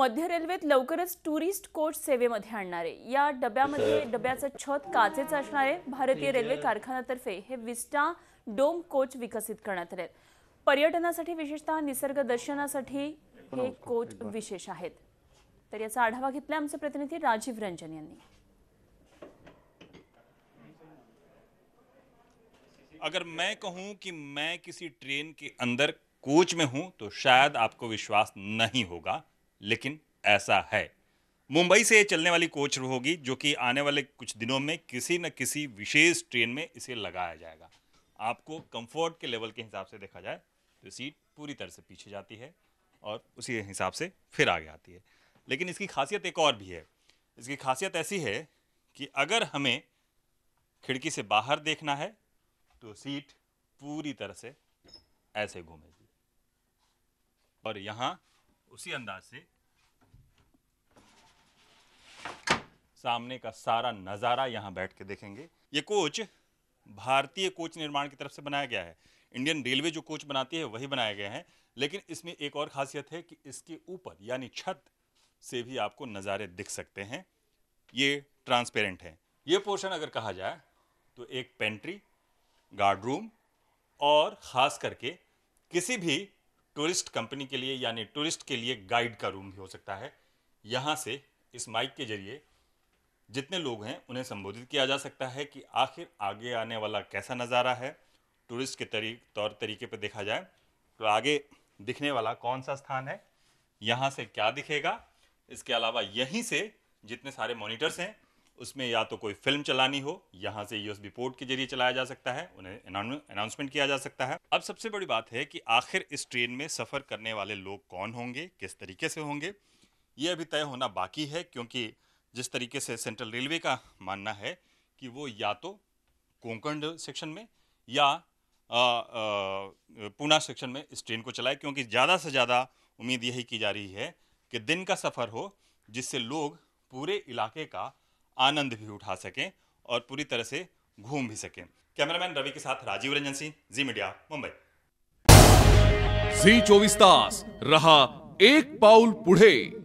मध्य railway लवकर tourist coach सेवेमध्ये आणणार आहे या छत काचेचं भारतीय रेलवे कारखानातर्फे हे विस्टा डोम कोच विकसित करण्यात आले विशेषतः निसर्ग दर्शनासाठी कोच विशेष आहेत तर राजीव रंजन अगर मैं कहूं कि मैं किसी ट्रेन के अंदर कोच में हूं तो शायद आपको विश्वास नहीं होगा लेकिन ऐसा है मुंबई से चलने वाली कोच होगी जो कि आने वाले कुछ दिनों में किसी न किसी विशेष ट्रेन में इसे लगाया जाएगा आपको कंफर्ट के लेवल के हिसाब से देखा जाए तो सीट पूरी तरह से पीछे जाती है और उसी हिसाब से फिर आगे आती है लेकिन इसकी खासियत एक और भी है इसकी खासियत ऐसी है कि अगर हमें खिड़की से बाहर देखना है तो सीट पूरी तरह से ऐसे घूमेगी और यहाँ उसी अंदाज से सामने का सारा नज़ारा यहाँ बैठ के देखेंगे ये कोच भारतीय कोच निर्माण की तरफ से बनाया गया है इंडियन रेलवे जो कोच बनाती है वही बनाए गए हैं लेकिन इसमें एक और खासियत है कि इसके ऊपर यानी छत से भी आपको नज़ारे दिख सकते हैं ये ट्रांसपेरेंट है ये पोर्शन अगर कहा जाए तो एक पेंट्री गार्ड रूम और ख़ास करके किसी भी टूरिस्ट कंपनी के लिए यानी टूरिस्ट के लिए गाइड का रूम भी हो सकता है यहाँ से इस माइक के जरिए जितने लोग हैं उन्हें संबोधित किया जा सकता है कि आखिर आगे आने वाला कैसा नज़ारा है टूरिस्ट के तरी तौर तरीके पर देखा जाए तो आगे दिखने वाला कौन सा स्थान है यहाँ से क्या दिखेगा इसके अलावा यहीं से जितने सारे मोनिटर्स हैं उसमें या तो कोई फिल्म चलानी हो यहाँ से यूएसबी पोर्ट के जरिए चलाया जा सकता है उन्हें अनाउंसमेंट किया जा सकता है अब सबसे बड़ी बात है कि आखिर इस ट्रेन में सफ़र करने वाले लोग कौन होंगे किस तरीके से होंगे ये अभी तय होना बाकी है क्योंकि जिस तरीके से सेंट्रल रेलवे का मानना है कि वो या तो कोंकण सेक्शन में या पूना सेक्शन में इस ट्रेन को चलाए क्योंकि ज़्यादा से ज़्यादा उम्मीद यही की जा रही है कि दिन का सफ़र हो जिससे लोग पूरे इलाके का आनंद भी उठा सकें और पूरी तरह से घूम भी सकें कैमरामैन रवि के साथ राजीव रंजन सिंह जी मीडिया मुंबई जी चौबीस तास रहा एक पाउल पुढे